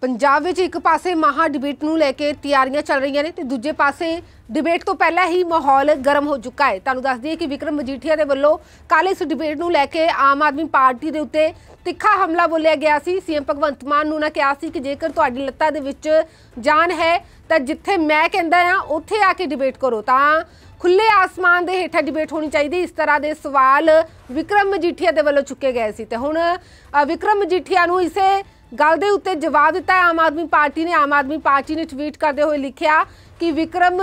ਪੰਜਾਬ ਵਿੱਚ ਇੱਕ ਪਾਸੇ ਮਹਾ ਡਿਬੇਟ ਨੂੰ ਲੈ ਕੇ ਤਿਆਰੀਆਂ ਚੱਲ ਰਹੀਆਂ ਨੇ ਤੇ ਦੂਜੇ ਪਾਸੇ ਡਿਬੇਟ ਤੋਂ ਪਹਿਲਾਂ ਹੀ ਮਾਹੌਲ ਗਰਮ ਹੋ ਚੁੱਕਾ ਹੈ ਤੁਹਾਨੂੰ ਦੱਸ ਦਈਏ ਕਿ ਵਿਕਰਮ ਮਜੀਠੀਆ ਦੇ ਵੱਲੋਂ ਕੱਲ ਇਸ ਡਿਬੇਟ ਨੂੰ ਲੈ ਕੇ ਆਮ ਆਦਮੀ ਪਾਰਟੀ ਦੇ ਉੱਤੇ ਤਿੱਖਾ ਹਮਲਾ ਬੋਲਿਆ ਗਿਆ ਸੀ ਸੀਐਮ ਭਗਵੰਤ ਮਾਨ ਨੂੰ ਨਾ ਕਿਹਾ ਸੀ ਕਿ ਜੇਕਰ ਤੁਹਾਡੀ ਲੱਤਾਂ ਦੇ ਵਿੱਚ ਜਾਨ ਹੈ ਤਾਂ ਜਿੱਥੇ ਮੈਂ ਕਹਿੰਦਾ ਹਾਂ ਉੱਥੇ ਆ ਕੇ ਡਿਬੇਟ ਕਰੋ ਤਾਂ ਖੁੱਲੇ ਆਸਮਾਨ ਦੇ ਹੇਠਾਂ ਡਿਬੇਟ ਹੋਣੀ ਚਾਹੀਦੀ ਇਸ ਤਰ੍ਹਾਂ ਦੇ ਸਵਾਲ ਵਿਕਰਮ ਮਜੀਠੀਆ ਦੇ ਵੱਲੋਂ ਚੁੱਕੇ ਗਏ ਸੀ ਤੇ ਹੁਣ ਵਿਕਰਮ ਮਜੀਠੀਆ ਨੂੰ ਇਸੇ ਗੱਲ ਦੇ ਉੱਤੇ ਜਵਾਬ ਦਿੱਤਾ ਆਮ ਆਦਮੀ ਪਾਰਟੀ ਨੇ ਆਮ ਆਦਮੀ ਪਾਰਟੀ ਨੇ ਟਵੀਟ ਕਰਦੇ ਹੋਏ ਲਿਖਿਆ ਕਿ ਵਿਕਰਮ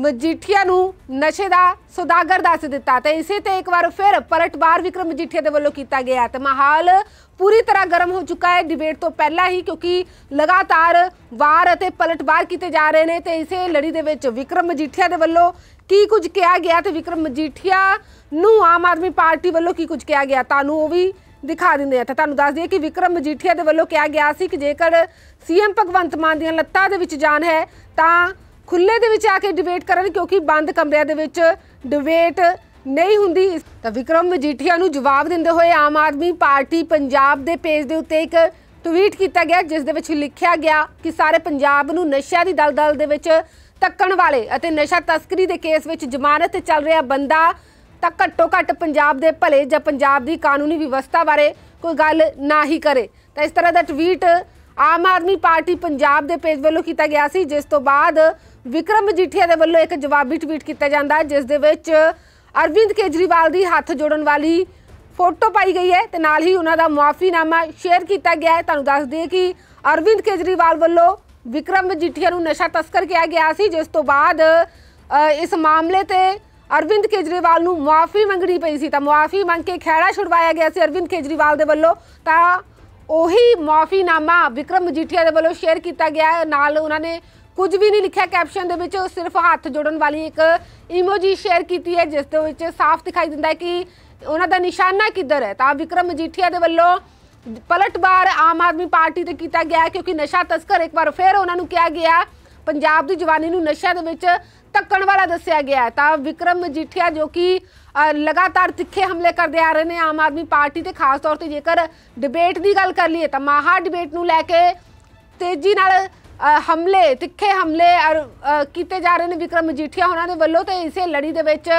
ਮਜੀਠੀਆ ਨੂੰ ਨਸ਼ੇ ਦਾ ਸੁਦਾਗਰ ਦੱਸ ਦਿੱਤਾ ਤੇ ਇਸੇ ਤੇ ਇੱਕ ਵਾਰ ਫਿਰ ਪਲਟਵਾਰ ਵਿਕਰਮ ਮਜੀਠੀਆ ਦੇ ਵੱਲੋਂ ਕੀਤਾ ਗਿਆ ਤੇ ਮਾਹੌਲ ਪੂਰੀ ਤਰ੍ਹਾਂ ਗਰਮ ਹੋ ਚੁੱਕਾ ਹੈ ਡਿਬੇਟ ਤੋਂ ਪਹਿਲਾਂ ਹੀ ਕਿਉਂਕਿ ਲਗਾਤਾਰ ਵਾਰ ਅਤੇ ਪਲਟਵਾਰ ਕੀਤੇ ਜਾ ਰਹੇ ਨੇ ਤੇ ਇਸੇ ਲੜੀ ਦੇ ਵਿੱਚ ਵਿਕਰਮ ਮਜੀਠੀਆ ਦੇ ਵੱਲੋਂ ਕੀ ਕੁਝ ਕਿਹਾ ਗਿਆ ਤੇ ਵਿਕਰਮ ਮਜੀਠੀਆ ਨੂੰ ਆਮ ਆਦਮੀ ਪਾਰਟੀ ਵੱਲੋਂ ਕੀ ਕੁਝ ਕਿਹਾ ਗਿਆ ਤੁਹਾਨੂੰ ਉਹ ਵੀ ਦਿਖਾ ਦਿੰਦੇ ਆ ਤਾਂ ਤੁਹਾਨੂੰ ਦੱਸ ਦਈਏ ਕਿ ਵਿਕਰਮ ਮਜੀਠੀਆ ਦੇ ਵੱਲੋਂ ਕਿਹਾ ਗਿਆ ਸੀ ਕਿ ਜੇਕਰ ਸੀਐਮ ਭਗਵੰਤ ਮਾਨ ਦੀਆਂ ਲੱਤਾਂ ਦੇ ਵਿੱਚ ਜਾਨ ਹੈ ਤਾਂ ਖੁੱਲੇ ਦੇ ਵਿੱਚ ਆ ਕੇ ਡਿਬੇਟ ਕਰਨ ਕਿਉਂਕਿ ਬੰਦ ਕਮਰਿਆਂ ਦੇ ਵਿੱਚ ਡਿਬੇਟ ਨਹੀਂ ਹੁੰਦੀ ਤਾਂ ਵਿਕਰਮ ਮਜੀਠੀਆ ਨੂੰ ਜਵਾਬ ਦਿੰਦੇ ਹੋਏ ਆਮ ਆਦਮੀ ਪਾਰਟੀ ਪੰਜਾਬ ਦੇ ਪੇਜ ਦੇ ਉੱਤੇ ਇੱਕ ਟਵੀਟ ਕੀਤਾ ਗਿਆ ਜਿਸ ਦੇ ਵਿੱਚ ਲਿਖਿਆ ਗਿਆ ਕਿ ਸਾਰੇ ਪੰਜਾਬ ਨੂੰ ਨਸ਼ਿਆਂ ਦੀ ਦਲਦਲ ਦੇ ਵਿੱਚ ਤੱਕਣ ਵਾਲੇ ਅਤੇ ਨਸ਼ਾ ਤਸਕਰੀ ਦੇ ਕੇਸ ਵਿੱਚ ਜ਼ਮਾਨਤ ਚੱਲ ਰਿਹਾ ਬੰਦਾ ਤਾਂ ਘੱਟੋ ਘੱਟ ਪੰਜਾਬ ਦੇ ਭਲੇ ਜਾਂ ਪੰਜਾਬ ਦੀ ਕਾਨੂੰਨੀ ਵਿਵਸਥਾ ਬਾਰੇ ਕੋਈ ਗੱਲ ਨਾ ਹੀ ਕਰੇ ਤਾਂ ਇਸ ਤਰ੍ਹਾਂ ਦਾ ਟਵੀਟ ਆਮ ਆਦਮੀ ਪਾਰਟੀ ਪੰਜਾਬ ਦੇ ਪੇਜ ਵੱਲੋਂ ਕੀਤਾ ਗਿਆ ਸੀ ਜਿਸ ਤੋਂ ਬਾਅਦ ਵਿਕਰਮ ਜੀਠੀਆ ਦੇ ਵੱਲੋਂ ਇੱਕ ਜਵਾਬੀ ਟਵੀਟ ਕੀਤਾ ਜਾਂਦਾ ਜਿਸ ਦੇ ਵਿੱਚ ਅਰਵਿੰਦ ਕੇਜਰੀਵਾਲ ਦੀ ਹੱਥ ਜੋੜਨ ਵਾਲੀ ਫੋਟੋ ਪਾਈ ਗਈ ਹੈ ਤੇ ਨਾਲ ਹੀ ਉਹਨਾਂ ਦਾ ਮੁਆਫੀਨਾਮਾ ਸ਼ੇਅਰ ਕੀਤਾ ਗਿਆ ਹੈ ਤੁਹਾਨੂੰ ਦੱਸ ਦਈਏ ਕਿ ਅਰਵਿੰਦ ਕੇਜਰੀਵਾਲ ਵੱਲੋਂ ਵਿਕਰਮ ਜੀਠੀਆ ਨੂੰ ਨਸ਼ਾ ਤਸਕਰ ਕਿਹਾ ਗਿਆ ਸੀ ਜਿਸ ਤੋਂ ਬਾਅਦ ਇਸ ਮਾਮਲੇ ਤੇ ਅਰਵਿੰਦ ਕੇਜਰੀਵਾਲ ਨੂੰ ਮਾਫੀ ਮੰਗਣੀ ਪਈ ਸੀ ਤਾਂ ਮਾਫੀ ਮੰਗ ਕੇ ਖਹਿੜਾ ਛੁਡਵਾਇਆ ਗਿਆ ਸੀ ਅਰਵਿੰਦ ਕੇਜਰੀਵਾਲ ਦੇ ਵੱਲੋਂ ਤਾਂ ਉਹੀ ਮਾਫੀ ਨਾਮਾ ਵਿਕਰਮ ਮਜੀਠੀਆ ਦੇ ਵੱਲੋਂ ਸ਼ੇਅਰ ਕੀਤਾ ਗਿਆ ਨਾਲ ਉਹਨਾਂ ਨੇ ਕੁਝ ਵੀ ਨਹੀਂ ਲਿਖਿਆ ਕੈਪਸ਼ਨ ਦੇ ਵਿੱਚ ਸਿਰਫ ਹੱਥ ਜੋੜਨ ਵਾਲੀ ਇੱਕ ਇਮੋਜੀ ਸ਼ੇਅਰ ਕੀਤੀ ਹੈ ਜਿਸ ਦੇ ਵਿੱਚ ਸਾਫ਼ ਦਿਖਾਈ ਦਿੰਦਾ ਹੈ ਕਿ ਉਹਨਾਂ ਦਾ ਨਿਸ਼ਾਨਾ ਕਿੱਧਰ ਹੈ ਤਾਂ ਵਿਕਰਮ ਮਜੀਠੀਆ ਦੇ ਵੱਲੋਂ ਪਲਟਵਾਰ ਆਮ ਆਦਮੀ ਪਾਰਟੀ ਤੇ ਕੀਤਾ ਗਿਆ ਕਿਉਂਕਿ ਨਸ਼ਾ ਤਸਕਰ ਇੱਕ ਵਾਰ ਫੇਰ ਉਹਨਾਂ ਨੂੰ ਕਿਹਾ ਗਿਆ ਪੰਜਾਬ ਦੀ ਜਵਾਨੀ ਨੂੰ ਨਸ਼ਿਆਂ ਦੇ ਵਿੱਚ ਧੱਕਣ ਵਾਲਾ ਦੱਸਿਆ ਗਿਆ ਤਾਂ ਵਿਕਰਮ ਮਜੀਠੀਆ ਜੋ ਕਿ ਲਗਾਤਾਰ ਤਿੱਖੇ ਹਮਲੇ ਕਰਦੇ ਆ ਰਹੇ ਨੇ ਆਮ ਆਦਮੀ ਪਾਰਟੀ ਤੇ ਖਾਸ ਤੌਰ ਤੇ ਜੇਕਰ ਡਿਬੇਟ ਦੀ ਗੱਲ ਕਰ ਲਈਏ ਤਾਂ ਮਹਾ ਡਿਬੇਟ ਨੂੰ ਲੈ ਕੇ ਤੇਜ਼ੀ ਨਾਲ ਹਮਲੇ ਤਿੱਖੇ ਹਮਲੇ ਕੀਤੇ ਜਾ ਰਹੇ ਨੇ ਵਿਕਰਮ ਮਜੀਠੀਆ ਉਹਨਾਂ ਦੇ ਵੱਲੋਂ ਤੇ ਇਸੇ ਲੜੀ ਦੇ ਵਿੱਚ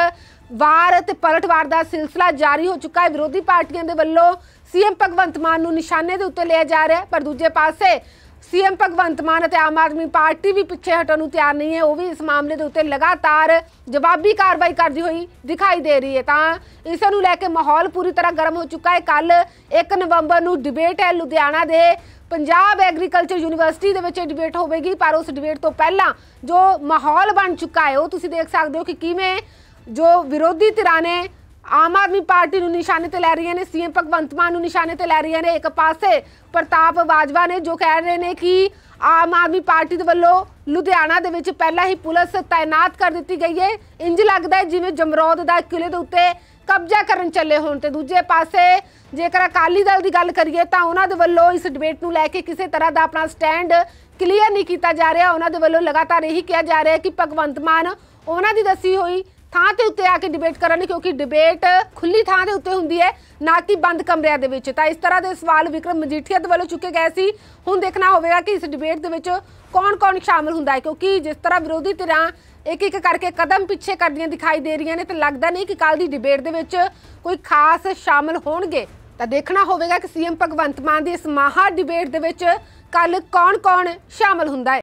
ਵਾਰ ਤੇ ਪਲਟਵਾਰ ਦਾ ਸਿਲਸਿਲਾ ਜਾਰੀ ਹੋ ਚੁੱਕਾ ਹੈ ਵਿਰੋਧੀ ਪਾਰਟੀਆਂ ਦੇ ਵੱਲੋਂ ਸੀਐਮ ਭਗਵੰਤ ਮਾਨ ਨੂੰ ਨਿਸ਼ਾਨੇ ਦੇ ਉੱਤੇ ਲਿਆ ਜਾ ਰਿਹਾ ਪਰ ਦੂਜੇ ਪਾਸੇ ਸੀਐਮ ਭਗਵੰਤ ਮਾਨ ਅਤੇ ਆਮ ਆਦਮੀ ਪਾਰਟੀ ਵੀ ਪਿੱਛੇ ਹਟਣ ਨੂੰ ਤਿਆਰ ਨਹੀਂ ਹੈ ਉਹ ਵੀ ਇਸ ਮਾਮਲੇ ਦੇ ਉੱਤੇ ਲਗਾਤਾਰ ਜਵਾਬੀ ਕਾਰਵਾਈ ਕਰਦੀ ਹੋਈ ਦਿਖਾਈ ਦੇ ਰਹੀ ਹੈ ਤਾਂ ਇਸ ਨੂੰ ਲੈ ਕੇ ਮਾਹੌਲ ਪੂਰੀ ਤਰ੍ਹਾਂ ਗਰਮ ਹੋ ਚੁੱਕਾ ਹੈ ਕੱਲ 1 ਨਵੰਬਰ ਨੂੰ ਡਿਬੇਟ ਹੈ ਲੁਧਿਆਣਾ ਦੇ ਪੰਜਾਬ ਐਗਰੀਕਲਚਰ ਯੂਨੀਵਰਸਿਟੀ ਦੇ ਵਿੱਚ ਡਿਬੇਟ ਹੋਵੇਗੀ ਪਰ ਉਸ ਡਿਬੇਟ ਤੋਂ ਪਹਿਲਾਂ ਜੋ ਮਾਹੌਲ ਬਣ ਚੁੱਕਾ ਹੈ ਉਹ ਤੁਸੀਂ ਦੇਖ ਸਕਦੇ ਹੋ ਕਿ ਕਿਵੇਂ ਜੋ ਵਿਰੋਧੀ ਧਿਰਾਂ ਨੇ ਆਮ ਆਦਮੀ ਪਾਰਟੀ ਨੂੰ ਨਿਸ਼ਾਨੇ ਤੇ ਲੈ ਰਹੀਆਂ ਨੇ ਸੀਐਮ ਭਗਵੰਤ ਮਾਨ ਨੂੰ ਨਿਸ਼ਾਨੇ ਤੇ ਲੈ ਰਹੀਆਂ ਨੇ ਇੱਕ ਪਾਸੇ ਪ੍ਰਤਾਪ ਬਾਜਵਾ ਨੇ ਜੋ ਕਹਿ ਰਹੇ ਨੇ ਕਿ ਆਮ ਆਦਮੀ ਪਾਰਟੀ ਦੇ ਵੱਲੋਂ ਲੁਧਿਆਣਾ ਦੇ ਵਿੱਚ ਪਹਿਲਾਂ ਹੀ ਪੁਲਿਸ ਤਾਇਨਾਤ ਕਰ ਦਿੱਤੀ ਗਈ ਹੈ ਇੰਜ ਲੱਗਦਾ ਹੈ ਜਿਵੇਂ ਜਮਰੌਦ ਦਾ ਕਿਲੇ ਦੇ ਉੱਤੇ ਕਬਜ਼ਾ ਕਰਨ ਚੱਲੇ ਹੋਣ ਤੇ ਦੂਜੇ ਪਾਸੇ ਜੇਕਰ ਅਕਾਲੀ ਦਲ ਦੀ ਗੱਲ ਕਰੀਏ ਤਾਂ ਉਹਨਾਂ ਦੇ ਵੱਲੋਂ ਇਸ ਡਿਬੇਟ ਨੂੰ ਲੈ ਕੇ ਕਿਸੇ ਤਰ੍ਹਾਂ ਦਾ ਆਪਣਾ ਸਟੈਂਡ ਕਲੀਅਰ ਨਹੀਂ ਕੀਤਾ ਜਾ ਰਿਹਾ ਉਹਨਾਂ ਦੇ ਵੱਲੋਂ ਲਗਾਤਾਰ ਇਹੀ ਕਿਹਾ ਜਾ ਰਿਹਾ ਕਿ ਭਗਵੰਤ ਮਾਨ ਉਹਨਾਂ ਦੀ ਦੱਸੀ ਹੋਈ ਥਾਂ ਤੇ ਉੱਤੇ ਆ ਕੇ ਡਿਬੇਟ ਕਰਨ ਕਿਉਂਕਿ ਡਿਬੇਟ ਖੁੱਲੀ ਥਾਂ ਦੇ ਉੱਤੇ ਹੁੰਦੀ ਹੈ ਨਾ ਕਿ ਬੰਦ ਕਮਰਿਆਂ ਦੇ ਵਿੱਚ ਤਾਂ ਇਸ ਤਰ੍ਹਾਂ ਦੇ ਸਵਾਲ ਵਿਕਰਮ ਮਜੀਠੀਆ ਦੇ ਵੱਲੋਂ ਚੁੱਕੇ ਗਏ ਸੀ ਹੁਣ ਦੇਖਣਾ ਹੋਵੇਗਾ ਕਿ ਇਸ ਡਿਬੇਟ ਦੇ ਵਿੱਚ ਕੌਣ-ਕੌਣ ਸ਼ਾਮਲ ਹੁੰਦਾ ਹੈ ਕਿਉਂਕਿ ਜਿਸ ਤਰ੍ਹਾਂ ਵਿਰੋਧੀ ਧਿਰਾਂ ਇੱਕ ਇੱਕ ਕਰਕੇ ਕਦਮ ਪਿੱਛੇ ਕਰਦੀਆਂ ਦਿਖਾਈ ਦੇ ਰਹੀਆਂ ਨੇ ਤੇ ਲੱਗਦਾ ਨਹੀਂ ਕਿ ਕੱਲ ਦੀ ਡਿਬੇਟ ਦੇ ਵਿੱਚ ਕੋਈ ਖਾਸ ਸ਼ਾਮਲ ਹੋਣਗੇ ਤਾਂ ਦੇਖਣਾ ਹੋਵੇਗਾ ਕਿ ਸੀਐਮ ਭਗਵੰਤ ਮਾਨ ਦੀ ਇਸ ਮਹਾ ਡਿਬੇਟ ਦੇ ਵਿੱਚ ਕੱਲ ਕੌਣ-ਕੌਣ ਸ਼ਾਮਲ ਹੁੰਦਾ ਹੈ